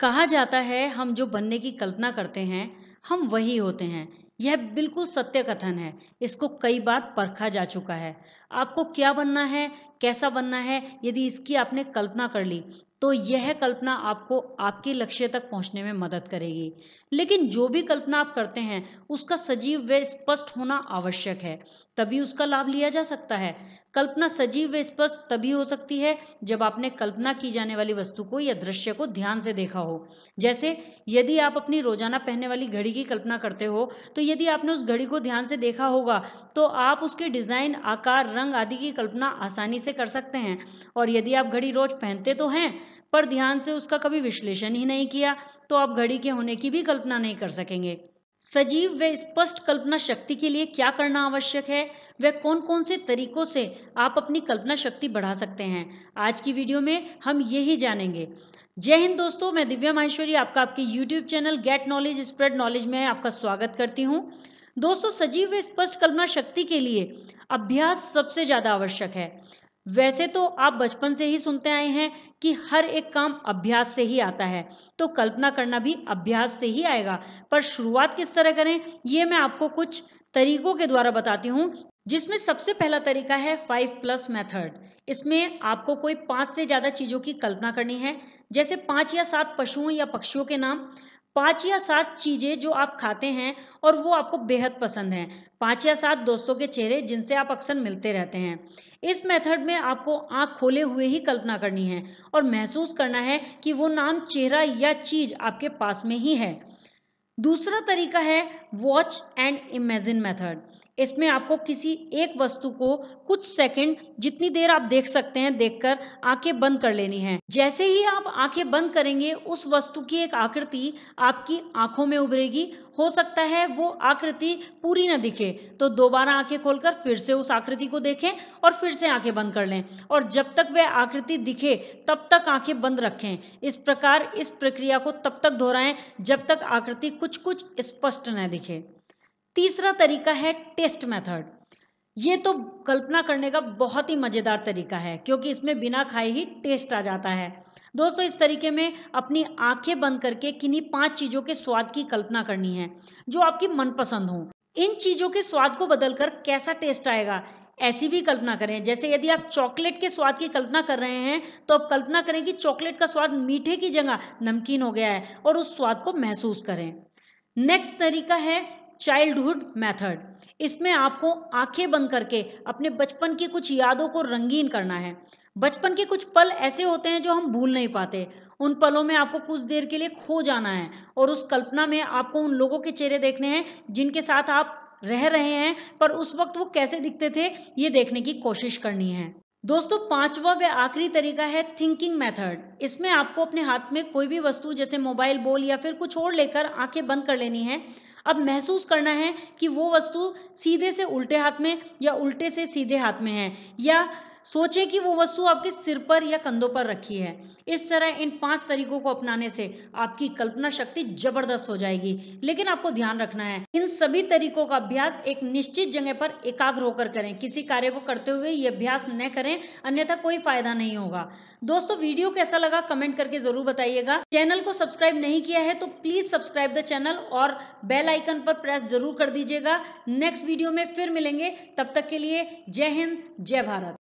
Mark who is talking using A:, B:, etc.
A: कहा जाता है हम जो बनने की कल्पना करते हैं हम वही होते हैं यह बिल्कुल सत्य कथन है इसको कई बार परखा जा चुका है आपको क्या बनना है कैसा बनना है यदि इसकी आपने कल्पना कर ली तो यह कल्पना आपको आपके लक्ष्य तक पहुंचने में मदद करेगी लेकिन जो भी कल्पना आप करते हैं उसका सजीव व स्पष्ट होना आवश्यक है तभी उसका लाभ लिया जा सकता है कल्पना सजीव व स्पष्ट तभी हो सकती है जब आपने कल्पना की जाने वाली वस्तु को या दृश्य को ध्यान से देखा हो जैसे यदि आप अपनी रोजाना पहनने वाली घड़ी की कल्पना करते हो तो यदि आपने उस घड़ी को ध्यान से देखा होगा तो आप उसके डिजाइन आकार रंग आदि की कल्पना आसानी से कर सकते हैं और यदि आप घड़ी रोज पहनते तो हैं पर ध्यान से उसका कभी विश्लेषण ही नहीं किया तो आप घड़ी के होने की भी कल्पना नहीं कर सकेंगे सजीव व स्पष्ट कल्पना शक्ति के लिए क्या करना आवश्यक है वह कौन कौन से तरीकों से आप अपनी कल्पना शक्ति बढ़ा सकते हैं आज की वीडियो में हम यही जानेंगे जय हिंद दोस्तों मैं दिव्या माहेश्वरी आपका आपके YouTube channel get knowledge spread knowledge में आपका स्वागत करती हूँ दोस्तों सजीव व स्पष्ट कल्पना शक्ति के लिए अभ्यास सबसे ज़्यादा आवश्यक है वैसे तो आप बचपन से ही सुनते आए हैं कि हर एक काम अभ्यास से ही आता है तो कल्पना करना भी अभ्यास से ही आएगा पर शुरुआत किस तरह करें ये मैं आपको कुछ तरीकों के द्वारा बताती हूँ जिसमें सबसे पहला तरीका है फाइव प्लस मेथड इसमें आपको कोई पांच से ज़्यादा चीज़ों की कल्पना करनी है जैसे पांच या सात पशुओं या पक्षियों के नाम पांच या सात चीज़ें जो आप खाते हैं और वो आपको बेहद पसंद हैं पांच या सात दोस्तों के चेहरे जिनसे आप अक्सर मिलते रहते हैं इस मेथड में आपको आंख खोले हुए ही कल्पना करनी है और महसूस करना है कि वो नाम चेहरा या चीज़ आपके पास में ही है दूसरा तरीका है वॉच एंड इमेजिन मेथड इसमें आपको किसी एक वस्तु को कुछ सेकंड जितनी देर आप देख सकते हैं देखकर आंखें बंद कर लेनी है जैसे ही आप आंखें बंद करेंगे उस वस्तु की एक आकृति आपकी आंखों में उभरेगी हो सकता है वो आकृति पूरी ना दिखे तो दोबारा आंखें खोलकर फिर से उस आकृति को देखें और फिर से आंखें बंद कर लें और जब तक वह आकृति दिखे तब तक आंखें बंद रखें इस प्रकार इस प्रक्रिया को तब तक दोहराएं जब तक आकृति कुछ कुछ स्पष्ट न दिखे तीसरा तरीका है टेस्ट मेथड ये तो कल्पना करने का बहुत ही मज़ेदार तरीका है क्योंकि इसमें बिना खाए ही टेस्ट आ जाता है दोस्तों इस तरीके में अपनी आंखें बंद करके किन्हीं पांच चीज़ों के स्वाद की कल्पना करनी है जो आपकी मनपसंद हो इन चीज़ों के स्वाद को बदलकर कैसा टेस्ट आएगा ऐसी भी कल्पना करें जैसे यदि आप चॉकलेट के स्वाद की कल्पना कर रहे हैं तो आप कल्पना करें कि चॉकलेट का स्वाद मीठे की जगह नमकीन हो गया है और उस स्वाद को महसूस करें नेक्स्ट तरीका है चाइल्डहुड मेथड इसमें आपको आंखें बंद करके अपने बचपन की कुछ यादों को रंगीन करना है बचपन के कुछ पल ऐसे होते हैं जो हम भूल नहीं पाते उन पलों में आपको कुछ देर के लिए खो जाना है और उस कल्पना में आपको उन लोगों के चेहरे देखने हैं जिनके साथ आप रह रहे हैं पर उस वक्त वो कैसे दिखते थे ये देखने की कोशिश करनी है दोस्तों पांचवा व आखिरी तरीका है थिंकिंग मेथड इसमें आपको अपने हाथ में कोई भी वस्तु जैसे मोबाइल बोल या फिर कुछ और लेकर आंखें बंद कर लेनी है अब महसूस करना है कि वो वस्तु सीधे से उल्टे हाथ में या उल्टे से सीधे हाथ में है या सोचें कि वो वस्तु आपके सिर पर या कंधों पर रखी है इस तरह इन पांच तरीकों को अपनाने से आपकी कल्पना शक्ति जबरदस्त हो जाएगी लेकिन आपको ध्यान रखना है इन सभी तरीकों का अभ्यास एक निश्चित जगह पर एकाग्र होकर करें किसी कार्य को करते हुए ये अभ्यास न करें अन्यथा कोई फायदा नहीं होगा दोस्तों वीडियो कैसा लगा कमेंट करके जरूर बताइएगा चैनल को सब्सक्राइब नहीं किया है तो प्लीज सब्सक्राइब द चैनल और बेल आइकन पर प्रेस जरूर कर दीजिएगा नेक्स्ट वीडियो में फिर मिलेंगे तब तक के लिए जय हिंद जय भारत